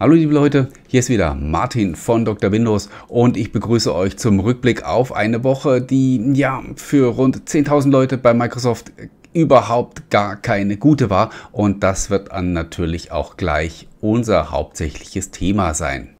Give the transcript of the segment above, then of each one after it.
Hallo liebe Leute, hier ist wieder Martin von Dr. Windows und ich begrüße euch zum Rückblick auf eine Woche, die ja für rund 10.000 Leute bei Microsoft überhaupt gar keine gute war und das wird dann natürlich auch gleich unser hauptsächliches Thema sein.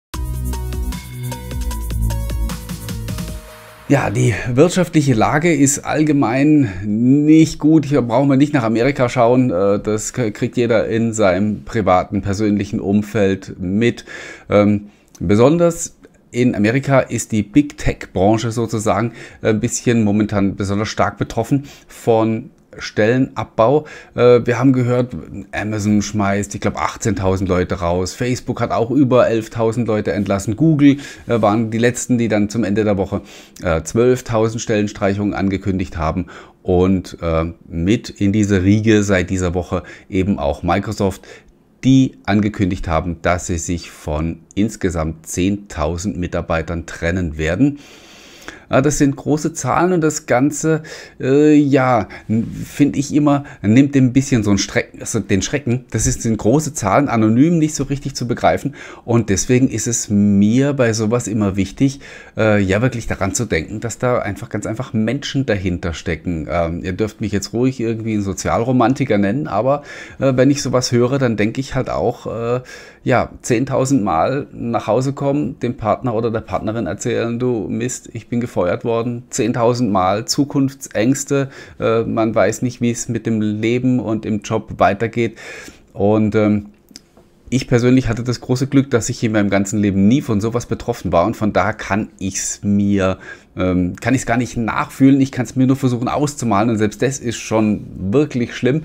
Ja, die wirtschaftliche Lage ist allgemein nicht gut. Hier brauchen wir nicht nach Amerika schauen. Äh, das kriegt jeder in seinem privaten, persönlichen Umfeld mit. Ähm, besonders in Amerika ist die Big Tech-Branche sozusagen ein bisschen momentan besonders stark betroffen von Stellenabbau. Äh, wir haben gehört, Amazon schmeißt, ich glaube, 18.000 Leute raus. Facebook hat auch über 11.000 Leute entlassen. Google äh, waren die letzten, die dann zum Ende der Woche 12.000 äh, Stellenstreichungen angekündigt haben. Und mit in diese Riege seit dieser Woche eben auch Microsoft, die angekündigt haben, dass sie sich von insgesamt 10.000 Mitarbeitern trennen werden. Ah, das sind große Zahlen und das Ganze, äh, ja, finde ich immer, nimmt ein bisschen so Strecken, also den Schrecken. Das ist, sind große Zahlen, anonym nicht so richtig zu begreifen. Und deswegen ist es mir bei sowas immer wichtig, äh, ja, wirklich daran zu denken, dass da einfach ganz einfach Menschen dahinter stecken. Ähm, ihr dürft mich jetzt ruhig irgendwie ein Sozialromantiker nennen, aber äh, wenn ich sowas höre, dann denke ich halt auch, äh, ja, 10.000 Mal nach Hause kommen, dem Partner oder der Partnerin erzählen, du Mist, ich bin gefolgt befeuert worden. Mal Zukunftsängste. Äh, man weiß nicht, wie es mit dem Leben und im Job weitergeht. Und ähm, ich persönlich hatte das große Glück, dass ich in meinem ganzen Leben nie von sowas betroffen war und von daher kann ich es mir, ähm, kann ich es gar nicht nachfühlen, ich kann es mir nur versuchen auszumalen und selbst das ist schon wirklich schlimm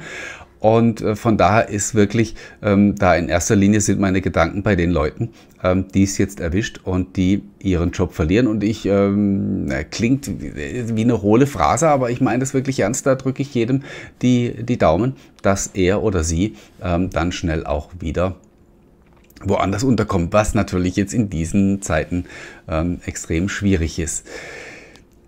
und äh, von daher ist wirklich ähm, da in erster Linie sind meine Gedanken bei den Leuten, ähm, die es jetzt erwischt und die ihren Job verlieren. Und ich, ähm, klingt wie eine hohle Phrase, aber ich meine das wirklich ernst. Da drücke ich jedem die, die Daumen, dass er oder sie ähm, dann schnell auch wieder woanders unterkommt, was natürlich jetzt in diesen Zeiten ähm, extrem schwierig ist.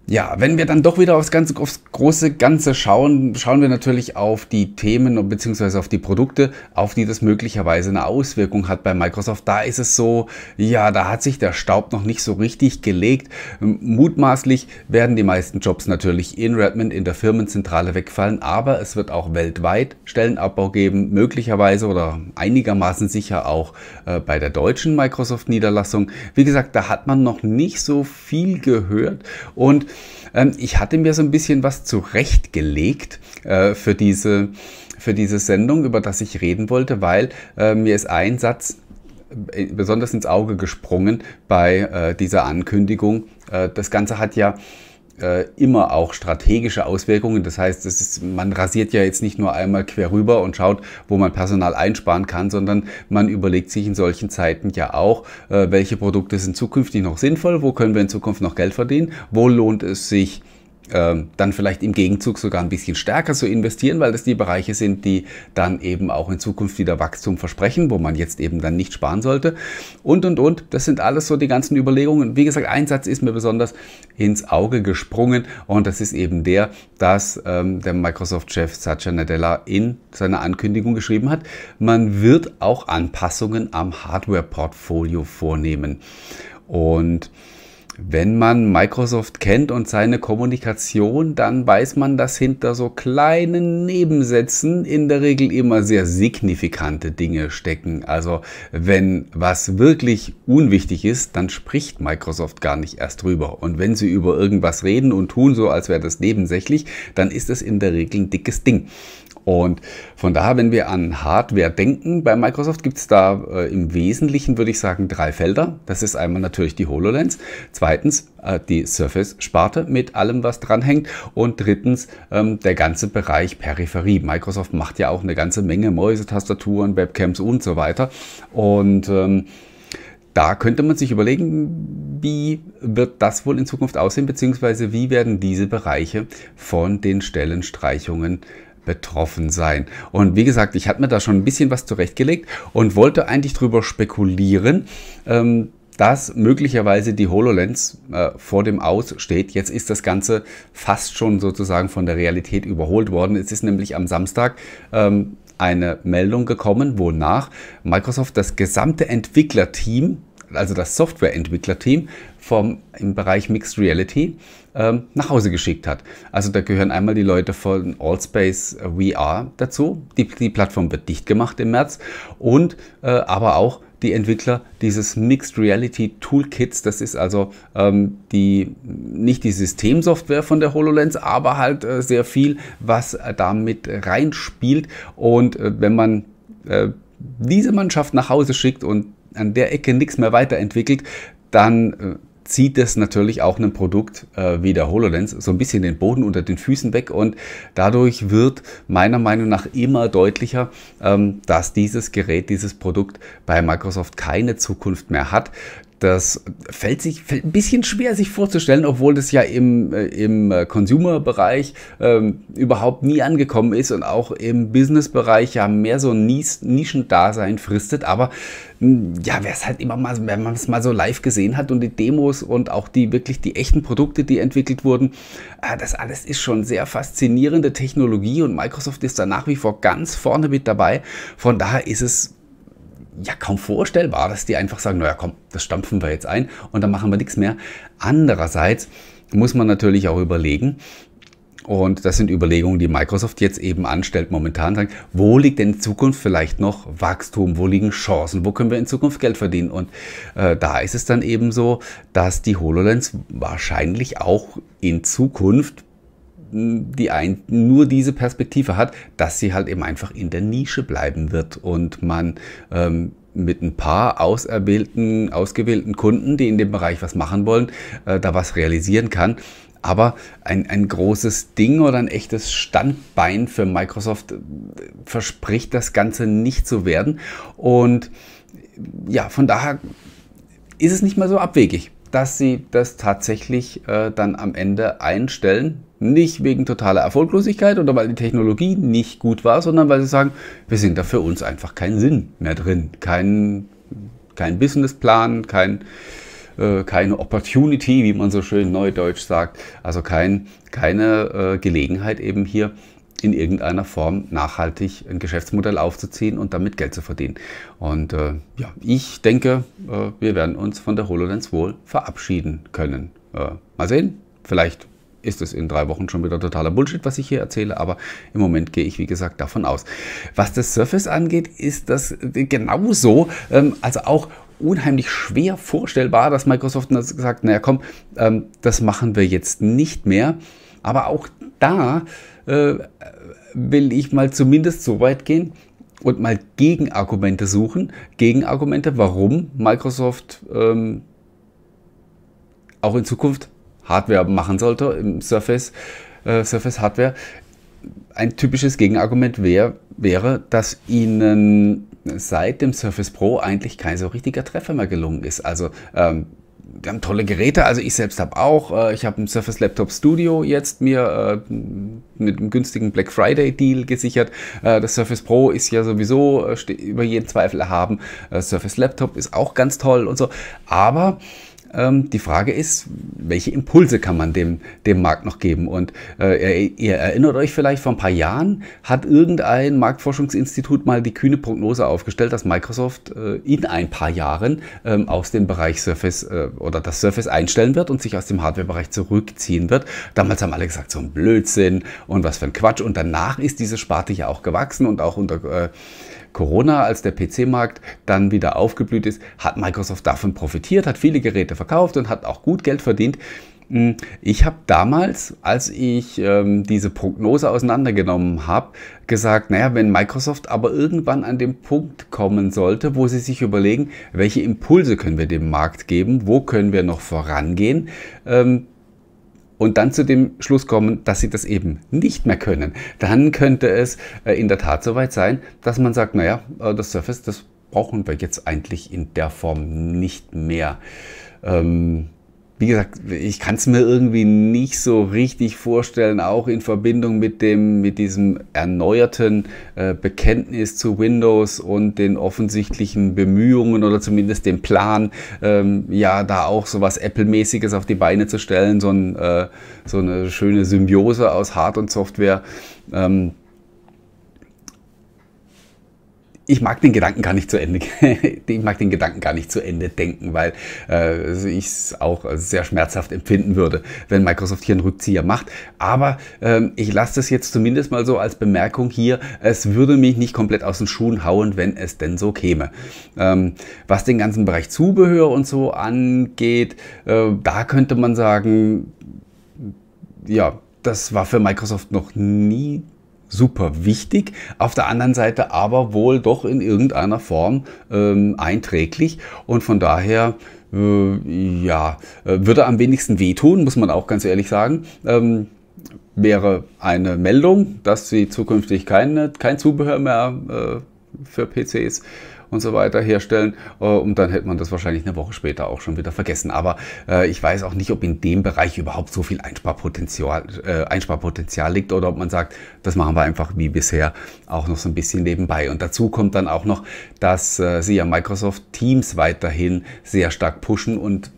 Ja, wenn wir dann doch wieder aufs, ganze, aufs große Ganze schauen, schauen wir natürlich auf die Themen bzw. auf die Produkte, auf die das möglicherweise eine Auswirkung hat bei Microsoft. Da ist es so, ja, da hat sich der Staub noch nicht so richtig gelegt. Mutmaßlich werden die meisten Jobs natürlich in Redmond in der Firmenzentrale wegfallen, aber es wird auch weltweit Stellenabbau geben, möglicherweise oder einigermaßen sicher auch äh, bei der deutschen Microsoft-Niederlassung. Wie gesagt, da hat man noch nicht so viel gehört und ähm, ich hatte mir so ein bisschen was zurechtgelegt äh, für, diese, für diese Sendung, über das ich reden wollte, weil äh, mir ist ein Satz äh, besonders ins Auge gesprungen bei äh, dieser Ankündigung. Äh, das Ganze hat ja äh, immer auch strategische Auswirkungen. Das heißt, ist, man rasiert ja jetzt nicht nur einmal quer rüber und schaut, wo man Personal einsparen kann, sondern man überlegt sich in solchen Zeiten ja auch, äh, welche Produkte sind zukünftig noch sinnvoll, wo können wir in Zukunft noch Geld verdienen, wo lohnt es sich, ähm, dann vielleicht im Gegenzug sogar ein bisschen stärker zu investieren, weil das die Bereiche sind, die dann eben auch in Zukunft wieder Wachstum versprechen, wo man jetzt eben dann nicht sparen sollte. Und, und, und, das sind alles so die ganzen Überlegungen. Wie gesagt, ein Satz ist mir besonders ins Auge gesprungen und das ist eben der, dass ähm, der Microsoft-Chef Satya Nadella in seiner Ankündigung geschrieben hat, man wird auch Anpassungen am Hardware-Portfolio vornehmen. Und wenn man Microsoft kennt und seine Kommunikation, dann weiß man, dass hinter so kleinen Nebensätzen in der Regel immer sehr signifikante Dinge stecken. Also wenn was wirklich unwichtig ist, dann spricht Microsoft gar nicht erst drüber. Und wenn sie über irgendwas reden und tun so, als wäre das nebensächlich, dann ist das in der Regel ein dickes Ding. Und von daher, wenn wir an Hardware denken, bei Microsoft gibt es da äh, im Wesentlichen, würde ich sagen, drei Felder. Das ist einmal natürlich die HoloLens, zweitens äh, die Surface-Sparte mit allem, was dranhängt und drittens ähm, der ganze Bereich Peripherie. Microsoft macht ja auch eine ganze Menge Mäuse, Tastaturen, Webcams und so weiter. Und ähm, da könnte man sich überlegen, wie wird das wohl in Zukunft aussehen, beziehungsweise wie werden diese Bereiche von den Stellenstreichungen äh, betroffen sein. Und wie gesagt, ich hatte mir da schon ein bisschen was zurechtgelegt und wollte eigentlich darüber spekulieren, ähm, dass möglicherweise die HoloLens äh, vor dem Aus steht. Jetzt ist das Ganze fast schon sozusagen von der Realität überholt worden. Es ist nämlich am Samstag ähm, eine Meldung gekommen, wonach Microsoft das gesamte Entwicklerteam also das Softwareentwicklerteam vom, im Bereich Mixed Reality ähm, nach Hause geschickt hat. Also da gehören einmal die Leute von Allspace äh, VR dazu. Die, die Plattform wird dicht gemacht im März und äh, aber auch die Entwickler dieses Mixed Reality Toolkits. Das ist also ähm, die, nicht die Systemsoftware von der HoloLens, aber halt äh, sehr viel, was äh, damit reinspielt. Und äh, wenn man äh, diese Mannschaft nach Hause schickt und an der Ecke nichts mehr weiterentwickelt, dann äh, zieht es natürlich auch einem Produkt äh, wie der HoloLens so ein bisschen den Boden unter den Füßen weg und dadurch wird meiner Meinung nach immer deutlicher, ähm, dass dieses Gerät, dieses Produkt bei Microsoft keine Zukunft mehr hat. Das fällt sich fällt ein bisschen schwer, sich vorzustellen, obwohl das ja im, äh, im äh, Consumer-Bereich ähm, überhaupt nie angekommen ist und auch im Business-Bereich ja mehr so ein Nies Nischendasein fristet. Aber hm, ja, wer es halt immer mal, wenn man es mal so live gesehen hat und die Demos und auch die wirklich die echten Produkte, die entwickelt wurden, äh, das alles ist schon sehr faszinierende Technologie und Microsoft ist da nach wie vor ganz vorne mit dabei. Von daher ist es ja kaum vorstellbar, dass die einfach sagen, naja komm, das stampfen wir jetzt ein und dann machen wir nichts mehr. Andererseits muss man natürlich auch überlegen, und das sind Überlegungen, die Microsoft jetzt eben anstellt momentan, sagt, wo liegt denn in Zukunft vielleicht noch Wachstum, wo liegen Chancen, wo können wir in Zukunft Geld verdienen? Und äh, da ist es dann eben so, dass die HoloLens wahrscheinlich auch in Zukunft die ein, nur diese Perspektive hat, dass sie halt eben einfach in der Nische bleiben wird und man ähm, mit ein paar auserwählten, ausgewählten Kunden, die in dem Bereich was machen wollen, äh, da was realisieren kann. Aber ein, ein großes Ding oder ein echtes Standbein für Microsoft äh, verspricht das Ganze nicht zu werden. Und ja, von daher ist es nicht mal so abwegig dass sie das tatsächlich äh, dann am Ende einstellen. Nicht wegen totaler Erfolglosigkeit oder weil die Technologie nicht gut war, sondern weil sie sagen, wir sind da für uns einfach keinen Sinn mehr drin. Kein, kein Businessplan, kein, äh, keine Opportunity, wie man so schön neudeutsch sagt. Also kein, keine äh, Gelegenheit eben hier in irgendeiner Form nachhaltig ein Geschäftsmodell aufzuziehen und damit Geld zu verdienen. Und äh, ja, ich denke, äh, wir werden uns von der HoloLens wohl verabschieden können. Äh, mal sehen, vielleicht ist es in drei Wochen schon wieder totaler Bullshit, was ich hier erzähle, aber im Moment gehe ich, wie gesagt, davon aus. Was das Surface angeht, ist das genauso, ähm, also auch unheimlich schwer vorstellbar, dass Microsoft gesagt hat, naja komm, ähm, das machen wir jetzt nicht mehr. Aber auch da äh, will ich mal zumindest so weit gehen und mal Gegenargumente suchen. Gegenargumente, warum Microsoft ähm, auch in Zukunft Hardware machen sollte im Surface, äh, Surface Hardware. Ein typisches Gegenargument wär, wäre, dass ihnen seit dem Surface Pro eigentlich kein so richtiger Treffer mehr gelungen ist. Also ähm, wir haben tolle Geräte, also ich selbst habe auch. Äh, ich habe ein Surface Laptop Studio jetzt mir äh, mit einem günstigen Black Friday Deal gesichert. Äh, das Surface Pro ist ja sowieso über jeden Zweifel erhaben. Surface Laptop ist auch ganz toll und so. Aber ähm, die Frage ist, welche Impulse kann man dem, dem Markt noch geben? Und äh, ihr, ihr, erinnert euch vielleicht, vor ein paar Jahren hat irgendein Marktforschungsinstitut mal die kühne Prognose aufgestellt, dass Microsoft äh, in ein paar Jahren äh, aus dem Bereich Surface äh, oder das Surface einstellen wird und sich aus dem Hardware-Bereich zurückziehen wird. Damals haben alle gesagt, so ein Blödsinn und was für ein Quatsch. Und danach ist diese Sparte ja auch gewachsen und auch unter äh, Corona, als der PC-Markt dann wieder aufgeblüht ist, hat Microsoft davon profitiert, hat viele Geräte verkauft und hat auch gut Geld verdient. Hm, ich habe damals, als ich ähm, diese Prognose auseinandergenommen habe, gesagt, naja, wenn Microsoft aber irgendwann an den Punkt kommen sollte, wo sie sich überlegen, welche Impulse können wir dem Markt geben, wo können wir noch vorangehen, ähm, und dann zu dem Schluss kommen, dass sie das eben nicht mehr können, dann könnte es äh, in der Tat soweit sein, dass man sagt, naja, äh, das Surface, das brauchen wir jetzt eigentlich in der Form nicht mehr. Ähm, wie gesagt, ich kann es mir irgendwie nicht so richtig vorstellen, auch in Verbindung mit dem, mit diesem erneuerten äh, Bekenntnis zu Windows und den offensichtlichen Bemühungen oder zumindest dem Plan, ähm, ja, da auch so was Apple-mäßiges auf die Beine zu stellen, so, ein, äh, so eine schöne Symbiose aus Hard und Software. Ähm, ich mag den Gedanken gar nicht zu Ende, ich mag den Gedanken gar nicht zu Ende denken, weil äh, ich es auch sehr schmerzhaft empfinden würde, wenn Microsoft hier einen Rückzieher macht. Aber ähm, ich lasse das jetzt zumindest mal so als Bemerkung hier. Es würde mich nicht komplett aus den Schuhen hauen, wenn es denn so käme. Ähm, was den ganzen Bereich Zubehör und so angeht, äh, da könnte man sagen, ja, das war für Microsoft noch nie super wichtig, auf der anderen Seite aber wohl doch in irgendeiner Form ähm, einträglich und von daher äh, ja, äh, würde am wenigsten wehtun, muss man auch ganz ehrlich sagen. Ähm, wäre eine Meldung, dass sie zukünftig keine, kein Zubehör mehr äh, für PCs äh, und so weiter herstellen. Äh, und dann hätte man das wahrscheinlich eine Woche später auch schon wieder vergessen. Aber äh, ich weiß auch nicht, ob in dem Bereich überhaupt so viel Einsparpotenzial, äh, Einsparpotenzial liegt oder ob man sagt, das machen wir einfach wie bisher auch noch so ein bisschen nebenbei. Und dazu kommt dann auch noch, dass sie ja Microsoft Teams weiterhin sehr stark pushen und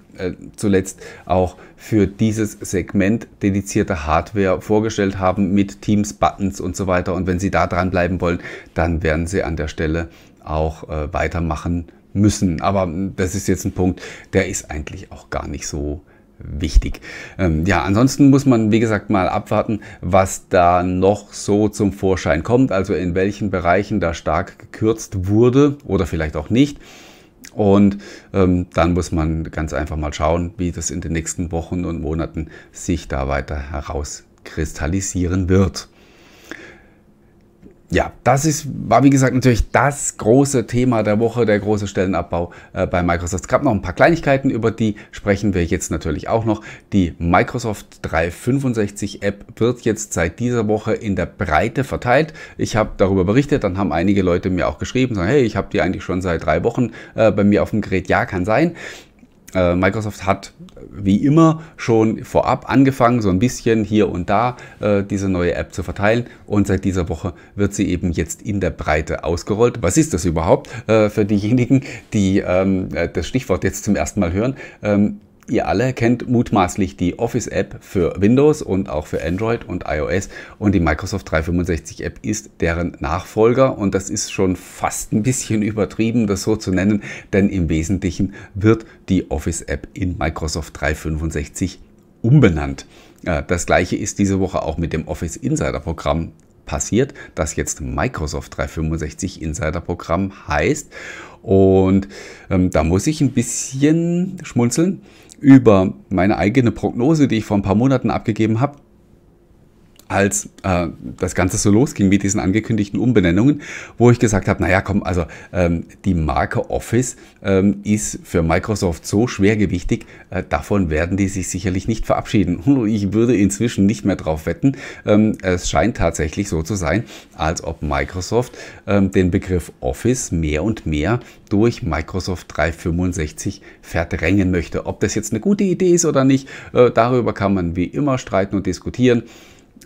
zuletzt auch für dieses Segment dedizierte Hardware vorgestellt haben mit Teams, Buttons und so weiter. Und wenn Sie da dranbleiben wollen, dann werden Sie an der Stelle auch äh, weitermachen müssen. Aber hm, das ist jetzt ein Punkt, der ist eigentlich auch gar nicht so wichtig. Ähm, ja, ansonsten muss man, wie gesagt, mal abwarten, was da noch so zum Vorschein kommt, also in welchen Bereichen da stark gekürzt wurde oder vielleicht auch nicht. Und ähm, dann muss man ganz einfach mal schauen, wie das in den nächsten Wochen und Monaten sich da weiter herauskristallisieren wird ja, das ist, war wie gesagt natürlich das große Thema der Woche, der große Stellenabbau äh, bei Microsoft. Es gab noch ein paar Kleinigkeiten, über die sprechen wir jetzt natürlich auch noch. Die Microsoft 365 App wird jetzt seit dieser Woche in der Breite verteilt. Ich habe darüber berichtet, dann haben einige Leute mir auch geschrieben, sagen, hey, ich habe die eigentlich schon seit drei Wochen äh, bei mir auf dem Gerät. Ja, kann sein. Äh, Microsoft hat wie immer schon vorab angefangen, so ein bisschen hier und da äh, diese neue App zu verteilen. Und seit dieser Woche wird sie eben jetzt in der Breite ausgerollt. Was ist das überhaupt äh, für diejenigen, die ähm, äh, das Stichwort jetzt zum ersten Mal hören? Ähm, Ihr alle kennt mutmaßlich die Office-App für Windows und auch für Android und iOS und die Microsoft 365-App ist deren Nachfolger und das ist schon fast ein bisschen übertrieben, das so zu nennen, denn im Wesentlichen wird die Office-App in Microsoft 365 umbenannt. Äh, das gleiche ist diese Woche auch mit dem Office Insider Programm passiert, das jetzt Microsoft 365 Insider Programm heißt. Und ähm, da muss ich ein bisschen schmunzeln, über meine eigene Prognose, die ich vor ein paar Monaten abgegeben habe, als äh, das Ganze so losging mit diesen angekündigten Umbenennungen, wo ich gesagt habe, naja, komm, also ähm, die Marke Office ähm, ist für Microsoft so schwergewichtig, äh, davon werden die sich sicherlich nicht verabschieden. Ich würde inzwischen nicht mehr drauf wetten. Ähm, es scheint tatsächlich so zu sein, als ob Microsoft ähm, den Begriff Office mehr und mehr durch Microsoft 365 verdrängen möchte. Ob das jetzt eine gute Idee ist oder nicht, äh, darüber kann man wie immer streiten und diskutieren.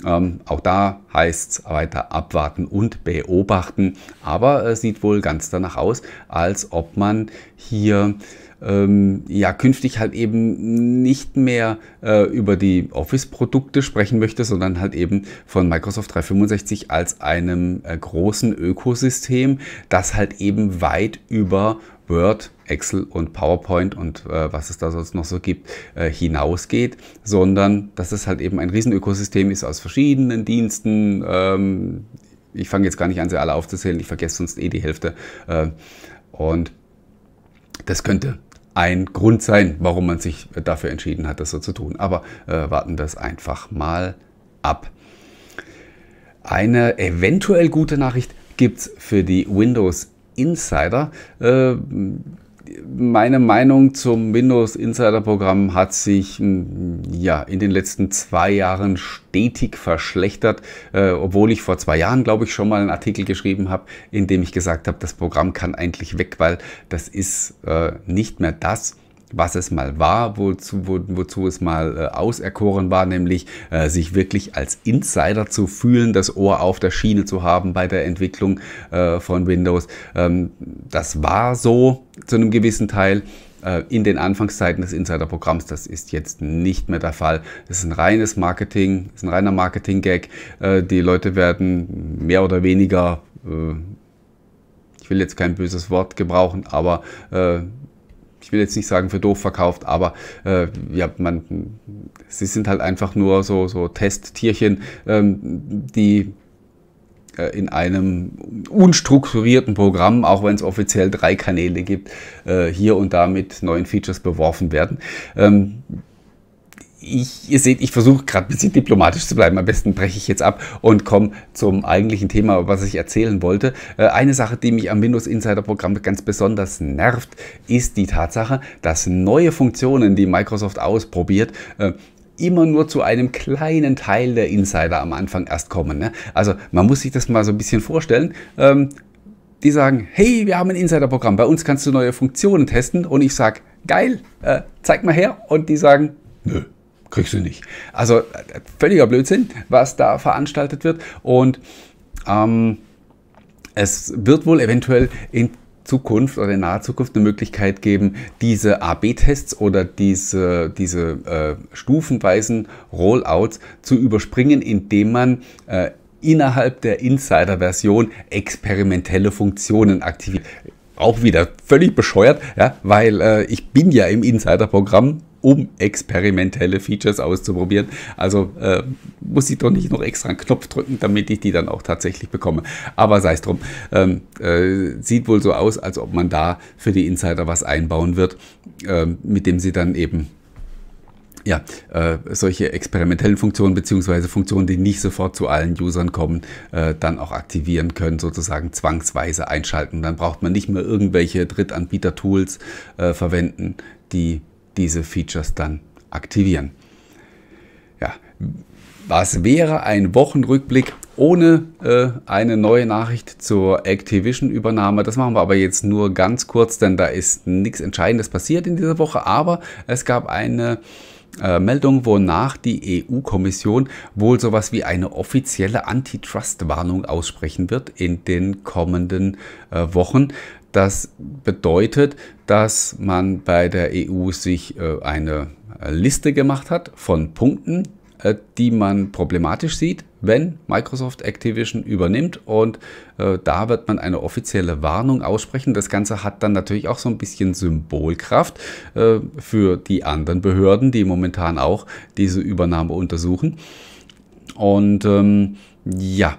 Ähm, auch da heißt es weiter abwarten und beobachten. Aber es äh, sieht wohl ganz danach aus, als ob man hier ähm, ja künftig halt eben nicht mehr äh, über die Office-Produkte sprechen möchte, sondern halt eben von Microsoft 365 als einem äh, großen Ökosystem, das halt eben weit über Word, Excel und PowerPoint und äh, was es da sonst noch so gibt, äh, hinausgeht, sondern dass es halt eben ein Riesenökosystem ist aus verschiedenen Diensten. Ähm, ich fange jetzt gar nicht an, sie alle aufzuzählen, ich vergesse sonst eh die Hälfte. Äh, und das könnte ein Grund sein, warum man sich dafür entschieden hat, das so zu tun. Aber äh, warten wir es einfach mal ab. Eine eventuell gute Nachricht gibt es für die Windows Insider. Äh, meine Meinung zum Windows Insider Programm hat sich hm, ja in den letzten zwei Jahren stetig verschlechtert, äh, obwohl ich vor zwei Jahren, glaube ich, schon mal einen Artikel geschrieben habe, in dem ich gesagt habe, das Programm kann eigentlich weg, weil das ist äh, nicht mehr das, was es mal war, wozu, wo, wozu es mal äh, auserkoren war, nämlich äh, sich wirklich als Insider zu fühlen, das Ohr auf der Schiene zu haben bei der Entwicklung äh, von Windows. Ähm, das war so zu einem gewissen Teil äh, in den Anfangszeiten des Insider-Programms. Das ist jetzt nicht mehr der Fall. Das ist ein reines Marketing, ist ein reiner Marketing-Gag. Äh, die Leute werden mehr oder weniger, äh, ich will jetzt kein böses Wort gebrauchen, aber ich will jetzt nicht sagen für doof verkauft, aber äh, ja, man, sie sind halt einfach nur so, so Testtierchen, ähm, die äh, in einem unstrukturierten Programm, auch wenn es offiziell drei Kanäle gibt, äh, hier und da mit neuen Features beworfen werden. Ähm, ich, ihr seht, ich versuche gerade ein bisschen diplomatisch zu bleiben. Am besten breche ich jetzt ab und komme zum eigentlichen Thema, was ich erzählen wollte. Äh, eine Sache, die mich am Windows Insider Programm ganz besonders nervt, ist die Tatsache, dass neue Funktionen, die Microsoft ausprobiert, äh, immer nur zu einem kleinen Teil der Insider am Anfang erst kommen. Ne? Also man muss sich das mal so ein bisschen vorstellen ähm, die sagen, hey, wir haben ein Insider-Programm, bei uns kannst du neue Funktionen testen. Und ich sage, geil, äh, zeig mal her. Und die sagen, nö, kriegst du nicht. Also äh, völliger Blödsinn, was da veranstaltet wird. Und ähm, es wird wohl eventuell in Zukunft oder in naher Zukunft eine Möglichkeit geben, diese AB-Tests oder diese, diese äh, stufenweisen Rollouts zu überspringen, indem man äh, innerhalb der Insider-Version experimentelle Funktionen aktiviert. Auch wieder völlig bescheuert, ja, weil äh, ich bin ja im Insider-Programm um experimentelle Features auszuprobieren. Also äh, muss ich doch nicht noch extra einen Knopf drücken, damit ich die dann auch tatsächlich bekomme. Aber sei es drum, ähm, äh, sieht wohl so aus, als ob man da für die Insider was einbauen wird, äh, mit dem sie dann eben ja, äh, solche experimentellen Funktionen beziehungsweise Funktionen, die nicht sofort zu allen Usern kommen, äh, dann auch aktivieren können, sozusagen zwangsweise einschalten. Dann braucht man nicht mehr irgendwelche Drittanbieter-Tools äh, verwenden, die diese Features dann aktivieren. Ja, was wäre ein Wochenrückblick ohne äh, eine neue Nachricht zur Activision-Übernahme? Das machen wir aber jetzt nur ganz kurz, denn da ist nichts Entscheidendes passiert in dieser Woche. Aber es gab eine äh, Meldung, wonach die EU-Kommission wohl sowas wie eine offizielle Antitrust-Warnung aussprechen wird in den kommenden äh, Wochen. Das bedeutet, dass man bei der EU sich äh, eine äh, Liste gemacht hat von Punkten, äh, die man problematisch sieht, wenn Microsoft Activision übernimmt. Und da wird man eine offizielle Warnung aussprechen. Das Ganze hat dann natürlich auch so ein bisschen Symbolkraft für die anderen Behörden, die momentan auch diese Übernahme untersuchen. Und ähm, ja,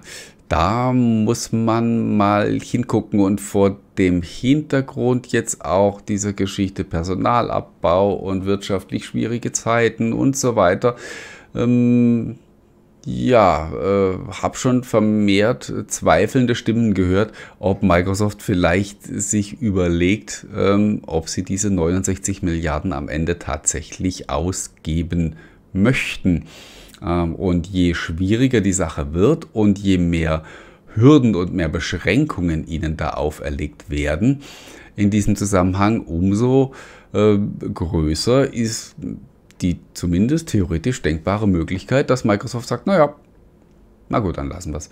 da muss man mal hingucken und vor dem Hintergrund jetzt auch dieser Geschichte Personalabbau und wirtschaftlich schwierige Zeiten und so weiter. Ähm, ja, äh, habe schon vermehrt zweifelnde Stimmen gehört, ob Microsoft vielleicht sich überlegt, ähm, ob sie diese 69 Milliarden am Ende tatsächlich ausgeben möchten. Ähm, und je schwieriger die Sache wird und je mehr Hürden und mehr Beschränkungen ihnen da auferlegt werden, in diesem Zusammenhang, umso ähm, größer ist die zumindest theoretisch denkbare Möglichkeit, dass Microsoft sagt, naja, na gut, dann lassen wir es.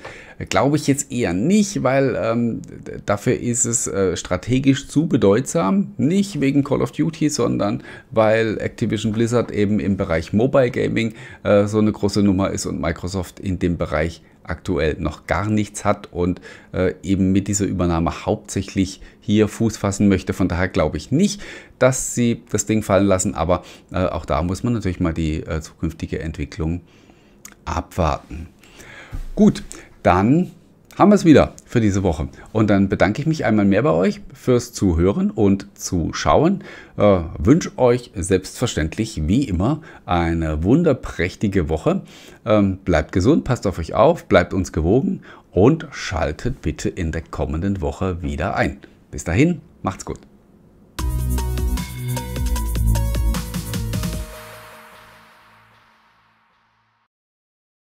Glaube ich jetzt eher nicht, weil ähm, dafür ist es äh, strategisch zu bedeutsam. Nicht wegen Call of Duty, sondern weil Activision Blizzard eben im Bereich Mobile Gaming äh, so eine große Nummer ist und Microsoft in dem Bereich aktuell noch gar nichts hat und äh, eben mit dieser Übernahme hauptsächlich hier Fuß fassen möchte. Von daher glaube ich nicht, dass sie das Ding fallen lassen, aber äh, auch da muss man natürlich mal die äh, zukünftige Entwicklung abwarten. Gut, dann haben wir es wieder für diese Woche. Und dann bedanke ich mich einmal mehr bei euch fürs Zuhören und Zuschauen. Äh, wünsche euch selbstverständlich wie immer eine wunderprächtige Woche. Ähm, bleibt gesund, passt auf euch auf, bleibt uns gewogen und schaltet bitte in der kommenden Woche wieder ein. Bis dahin, macht's gut.